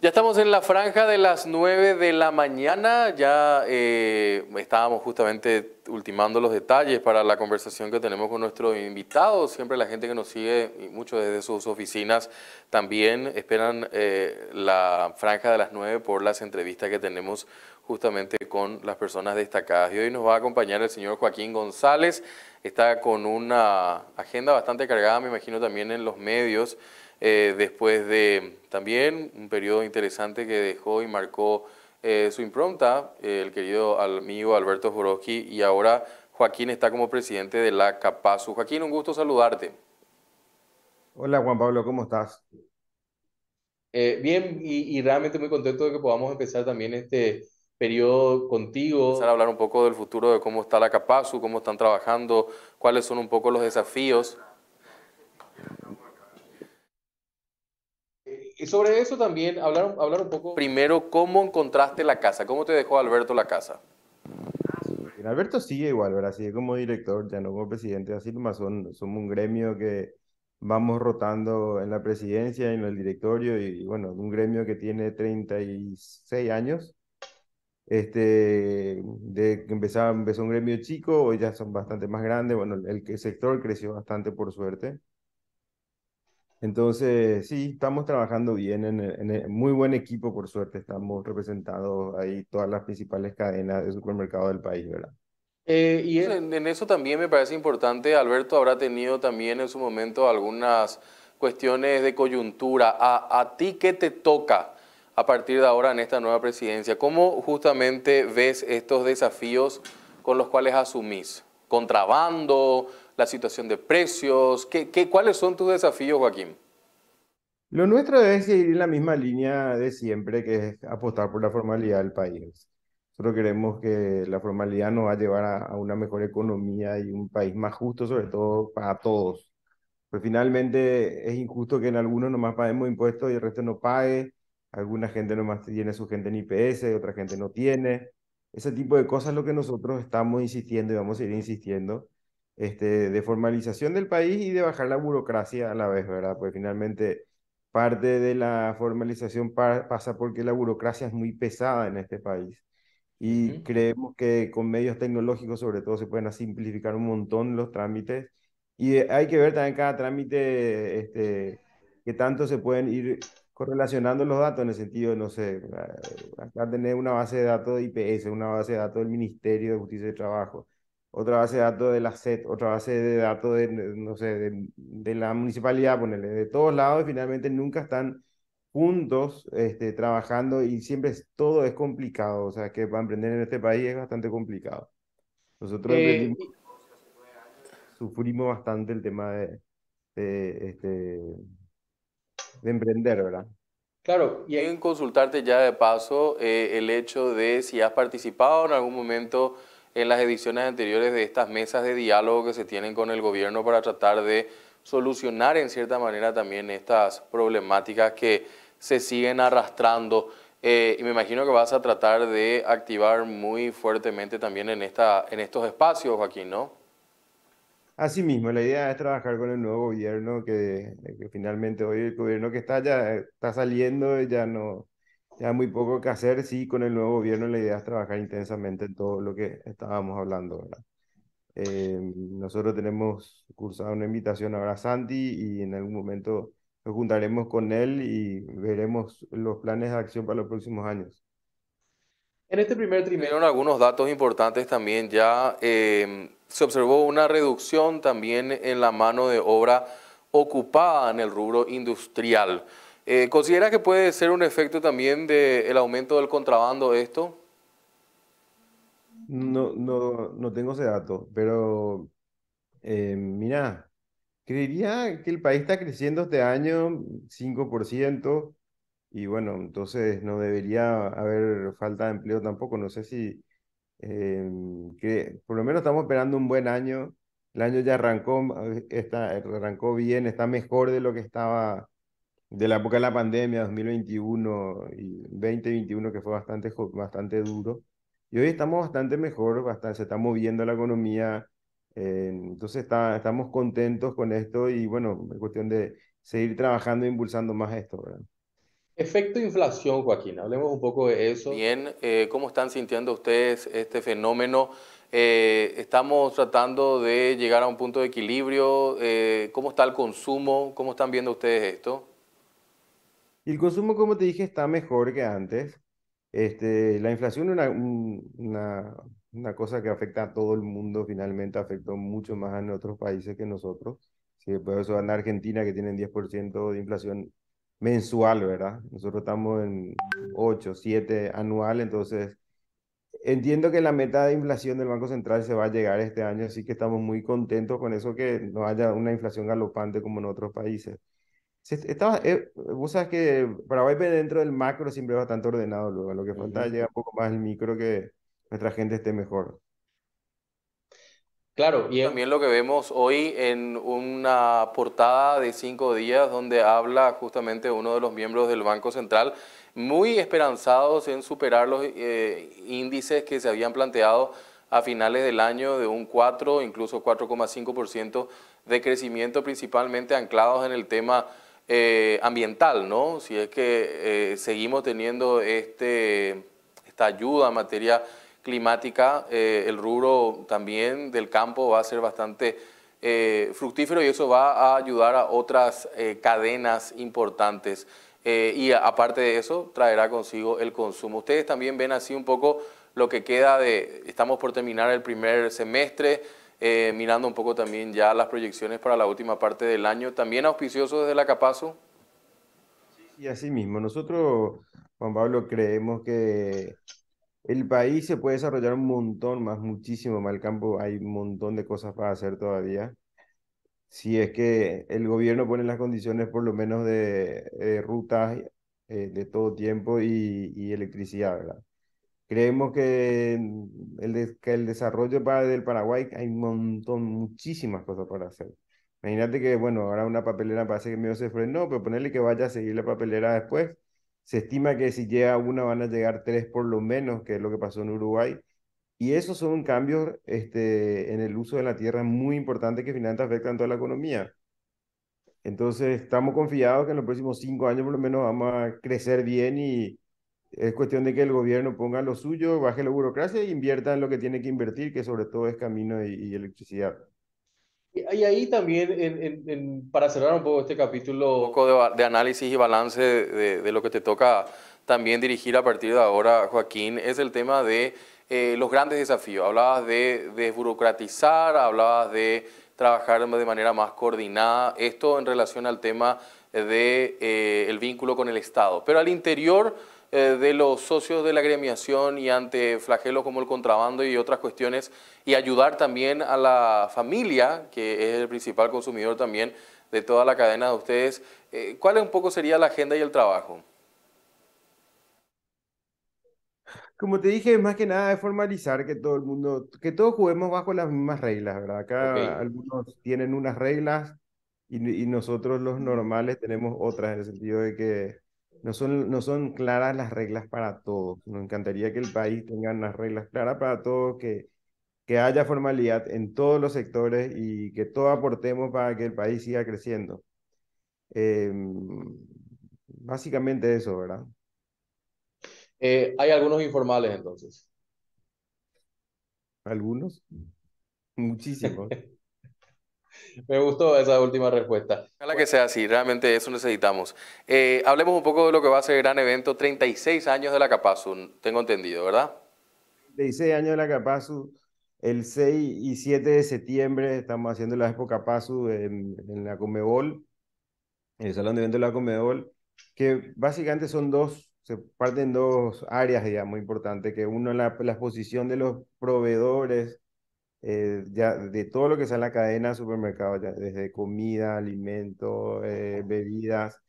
Ya estamos en la franja de las 9 de la mañana, ya eh, estábamos justamente ultimando los detalles para la conversación que tenemos con nuestros invitados, siempre la gente que nos sigue, y mucho desde sus oficinas, también esperan eh, la franja de las 9 por las entrevistas que tenemos justamente con las personas destacadas. Y hoy nos va a acompañar el señor Joaquín González, está con una agenda bastante cargada, me imagino también en los medios, eh, después de también un periodo interesante que dejó y marcó eh, su impronta eh, el querido amigo Alberto Joroski y ahora Joaquín está como presidente de la CAPASU. Joaquín, un gusto saludarte. Hola Juan Pablo, ¿cómo estás? bien, y, realmente muy contento de que podamos empezar también este periodo contigo. Vamos a hablar un poco del futuro, de cómo está la CAPASU, cómo están trabajando, cuáles son un poco los desafíos. y sobre eso también, hablar, hablar un poco. Primero, ¿cómo encontraste la casa? ¿Cómo te dejó Alberto la casa? Alberto sigue igual, ¿verdad? Sigue como director, ya no como presidente de Asilma. Son, somos un gremio que vamos rotando en la presidencia, en el directorio, y bueno, un gremio que tiene 36 años. Este, de que empezó un gremio chico, hoy ya son bastante más grandes. Bueno, el, el sector creció bastante, por suerte. Entonces, sí, estamos trabajando bien, en, muy buen equipo, por suerte, estamos representados ahí todas las principales cadenas de supermercado del país, ¿verdad? Eh, y pues, en, eso también me parece importante, Alberto habrá tenido también en su momento algunas cuestiones de coyuntura. ¿A, a ti qué te toca a partir de ahora en esta nueva presidencia? ¿Cómo justamente ves estos desafíos con los cuales asumís? ¿Contrabando? la situación de precios? ¿Qué, qué, cuáles son tus desafíos, Joaquín? Lo nuestro es seguir en la misma línea de siempre, que es apostar por la formalidad del país. Nosotros queremos que la formalidad nos va a llevar a, una mejor economía y un país más justo, sobre todo para todos. Pues finalmente es injusto que en algunos nomás paguemos impuestos y el resto no pague. Alguna gente nomás tiene su gente en IPS, otra gente no tiene. Ese tipo de cosas es lo que nosotros estamos insistiendo y vamos a ir insistiendo este, de formalización del país y de bajar la burocracia a la vez, ¿verdad? Pues finalmente parte de la formalización pasa porque la burocracia es muy pesada en este país y creemos que con medios tecnológicos sobre todo se pueden simplificar un montón los trámites y hay que ver también cada trámite este, que tanto se pueden ir correlacionando los datos en el sentido, no sé, acá tener una base de datos de IPS, una base de datos del Ministerio de Justicia y Trabajo, otra base de datos de la SED, otra base de datos de, no sé, de, la municipalidad, ponerle, de todos lados, y finalmente nunca están juntos este, trabajando y siempre todo es complicado, o sea, que para emprender en este país es bastante complicado. Nosotros eh, sufrimos bastante el tema de, este, de emprender, ¿verdad? Claro, y en consultarte ya de paso eh, el hecho de si has participado en algún momento en las ediciones anteriores de estas mesas de diálogo que se tienen con el gobierno para tratar de solucionar en cierta manera también estas problemáticas que se siguen arrastrando. Eh, y me imagino que vas a tratar de activar muy fuertemente también en, esta, en estos espacios, Joaquín, ¿no? Asimismo, la idea es trabajar con el nuevo gobierno que, finalmente hoy el gobierno que está ya está saliendo ya no, ya hay muy poco que hacer. Sí, con el nuevo gobierno la idea es trabajar intensamente en todo lo que estábamos hablando, eh, nosotros tenemos cursado una invitación ahora a Santi y en algún momento nos juntaremos con él y veremos los planes de acción para los próximos años. En este primer trimestre. algunos datos importantes también ya. Eh, se observó una reducción también en la mano de obra ocupada en el rubro industrial. Eh, ¿Considera que puede ser un efecto también del aumento del contrabando esto? No, no, no tengo ese dato, pero eh, mira, creería que el país está creciendo este año 5%. Y bueno, entonces no debería haber falta de empleo tampoco. No sé si, eh, que por lo menos estamos esperando un buen año. El año ya arrancó, arrancó bien, está mejor de lo que estaba de la época de la pandemia, 2021 y 2021, que fue bastante, bastante duro. Y hoy estamos bastante mejor, bastante, se está moviendo la economía. Eh, entonces estamos contentos con esto y bueno, es cuestión de seguir trabajando e impulsando más esto. Efecto inflación, Joaquín, hablemos un poco de eso. Bien, eh, ¿cómo están sintiendo ustedes este fenómeno? Eh, estamos tratando de llegar a un punto de equilibrio. ¿Cómo está el consumo? ¿Cómo están viendo ustedes esto? Y el consumo, como te dije, está mejor que antes. Este, la inflación es una, cosa que afecta a todo el mundo, finalmente afectó mucho más a otros países que nosotros. Sí, por eso en Argentina, que tienen 10% de inflación mensual, ¿verdad? Nosotros estamos en 8, 7 anual, entonces entiendo que la meta de inflación del Banco Central se va a llegar este año, así que estamos muy contentos con eso, que no haya una inflación galopante como en otros países estaba, eh, vos sabes que dentro del macro siempre va tanto ordenado luego. Lo que falta es un poco más el micro que nuestra gente esté mejor. Claro, y también lo que vemos hoy en una portada de cinco días donde habla justamente uno de los miembros del Banco Central, muy esperanzados en superar los eh, índices que se habían planteado a finales del año de un 4, incluso 4,5% de crecimiento, principalmente anclados en el tema eh, ambiental, ¿no? Si es que eh, seguimos teniendo este, esta ayuda en materia climática, eh, el rubro también del campo va a ser bastante fructífero y eso va a ayudar a otras cadenas importantes. y aparte de eso, traerá consigo el consumo. Ustedes también ven así un poco lo que queda de, estamos por terminar el primer semestre, eh, mirando un poco también ya las proyecciones para la última parte del año. También auspicioso desde la Capazo. Y así mismo, nosotros, Juan Pablo, creemos que el país se puede desarrollar un montón más, muchísimo más. El campo hay un montón de cosas para hacer todavía. Si es que el gobierno pone las condiciones, por lo menos, de, rutas eh, de todo tiempo y, y electricidad, ¿verdad? Creemos que el, que el desarrollo para, del Paraguay hay un montón, muchísimas cosas para hacer. Imagínate que, bueno, ahora una papelera parece que medio se frenó, pero ponerle que vaya a seguir la papelera después. Se estima que si llega una van a llegar tres por lo menos, que es lo que pasó en Uruguay. Y esos son cambios este, en el uso de la tierra muy importantes que finalmente afectan toda la economía. Entonces, estamos confiados que en los próximos cinco años por lo menos vamos a crecer bien y, es cuestión de que el gobierno ponga lo suyo, baje la burocracia e invierta en lo que tiene que invertir, que sobre todo es camino y, electricidad. Y ahí también, para cerrar un poco este capítulo... Un poco de, análisis y balance de, lo que te toca también dirigir a partir de ahora, Joaquín, es el tema de eh, los grandes desafíos. Hablabas de desburocratizar, hablabas de trabajar de manera más coordinada, esto en relación al tema del de, eh, vínculo con el Estado. Pero al interior eh, de los socios de la gremiación y ante flagelos como el contrabando y otras cuestiones y ayudar también a la familia, que es el principal consumidor también de toda la cadena de ustedes. Eh, ¿Cuál un poco sería la agenda y el trabajo? Como te dije, más que nada es formalizar que todo el mundo, que todos juguemos bajo las mismas reglas, ¿verdad? Acá algunos tienen unas reglas y nosotros los normales tenemos otras, en el sentido de que no son, no son claras las reglas para todos. Nos encantaría que el país tenga unas reglas claras para todos, que, que haya formalidad en todos los sectores y que todos aportemos para que el país siga creciendo. Em, básicamente eso, ¿verdad? Eh, hay algunos informales entonces. ¿Algunos? Muchísimos. Me gustó esa última respuesta. Ojalá que sea así, realmente eso necesitamos. Eh, hablemos un poco de lo que va a ser el gran evento, 36 años de la Capazu, tengo entendido, ¿verdad? 36 años de la Capazu, el 6 y 7 de septiembre estamos haciendo la Expo Capazu en, la Comebol, en el Salón de Eventos de la Comebol, que básicamente son dos, se parten dos áreas, digamos, importantes, que uno es la, la exposición de los proveedores, eh, ya de todo lo que sea la cadena de supermercados, desde comida, alimentos, eh, bebidas,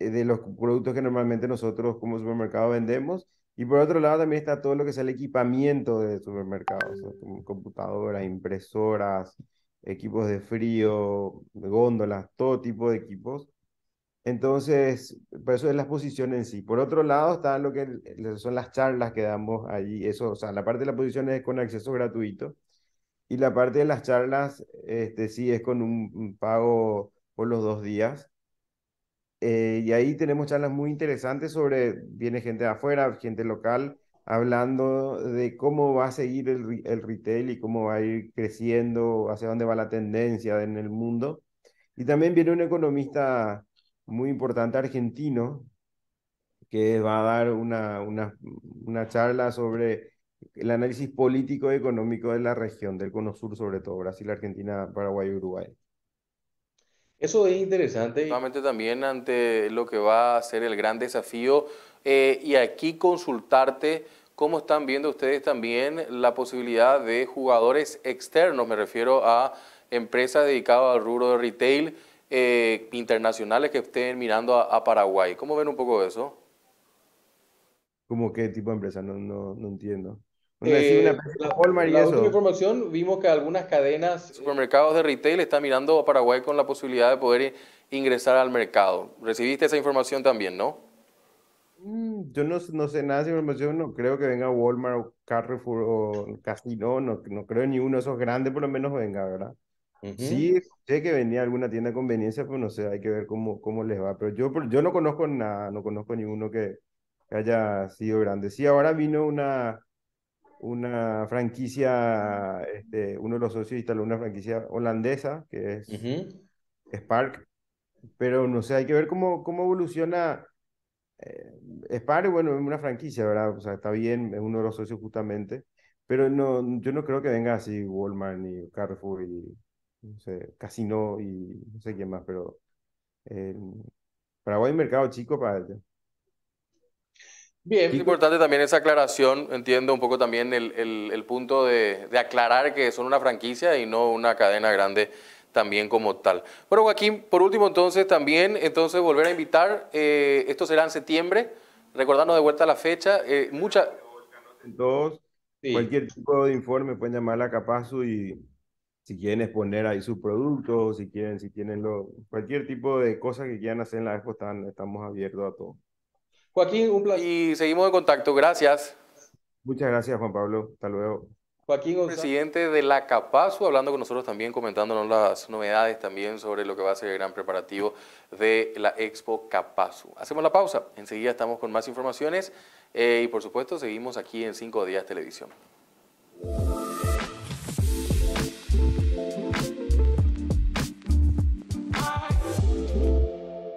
eh, de los productos que normalmente nosotros como supermercado vendemos. Y por otro lado también está todo lo que sea el equipamiento de supermercados, como computadoras, impresoras, equipos de frío, góndolas, todo tipo de equipos entonces, por eso es la exposición en sí. Por otro lado, están lo que son las charlas que damos allí. Eso, o sea, la parte de las posiciones es con acceso gratuito. Y la parte de las charlas, este, sí, es con un pago por los dos días. Eh, y ahí tenemos charlas muy interesantes sobre, viene gente de afuera, gente local, hablando de cómo va a seguir el, el, retail y cómo va a ir creciendo, hacia dónde va la tendencia en el mundo. Y también viene un economista muy importante argentino que va a dar una, una, una charla sobre el análisis político y económico de la región, del cono sur sobre todo, Brasil, Argentina, Paraguay y Uruguay. Eso es interesante. nuevamente también ante lo que va a ser el gran desafío eh, y aquí consultarte cómo están viendo ustedes también la posibilidad de jugadores externos, me refiero a empresas dedicadas al rubro de retail eh, internacionales que estén mirando a, Paraguay. ¿Cómo ven un poco de eso? ¿Cómo qué tipo de empresa? No, no, no entiendo. Eh, una la, última información vimos que algunas cadenas... Eh, Supermercados de retail están mirando a Paraguay con la posibilidad de poder ingresar al mercado. Recibiste esa información también, ¿no? Mm, yo no, sé nada de esa información, no creo que venga Walmart o Carrefour o Casino, no, no creo ni uno de esos grandes por lo menos venga, ¿verdad? Sí, sé que venía alguna tienda de conveniencia, pero no sé, hay que ver cómo, cómo les va. Pero yo, yo no conozco nada, no conozco ninguno que, haya sido grande. Sí, ahora vino una, una franquicia, este, uno de los socios instaló una franquicia holandesa, que es Spark, pero no sé, hay que ver cómo, cómo evoluciona. Eh, Spark, bueno, es una franquicia, ¿verdad? O sea, está bien, es uno de los socios justamente, pero no, yo no creo que venga así Walmart y Carrefour y no Casino y no sé quién más, pero eh, Paraguay mercado chico para Bien. Es importante también esa aclaración, entiendo un poco también el, punto de, aclarar que son una franquicia y no una cadena grande también como tal. Bueno, Joaquín, por último entonces también, entonces volver a invitar, eh, esto será en septiembre, recordando de vuelta la fecha, eh, mucha... cualquier tipo de informe pueden llamar a Capazo y si quieren exponer ahí sus productos, si quieren, si tienen lo, cualquier tipo de cosa que quieran hacer en la Expo, estamos abiertos a todo. Joaquín, un placer. Y seguimos en contacto, gracias. Muchas gracias, Juan Pablo. Hasta luego. Joaquín González. Presidente de la Capazu, hablando con nosotros también, comentándonos las novedades también sobre lo que va a ser el gran preparativo de la Expo CAPASU. Hacemos la pausa, enseguida estamos con más informaciones eh, y por supuesto seguimos aquí en Cinco Días Televisión.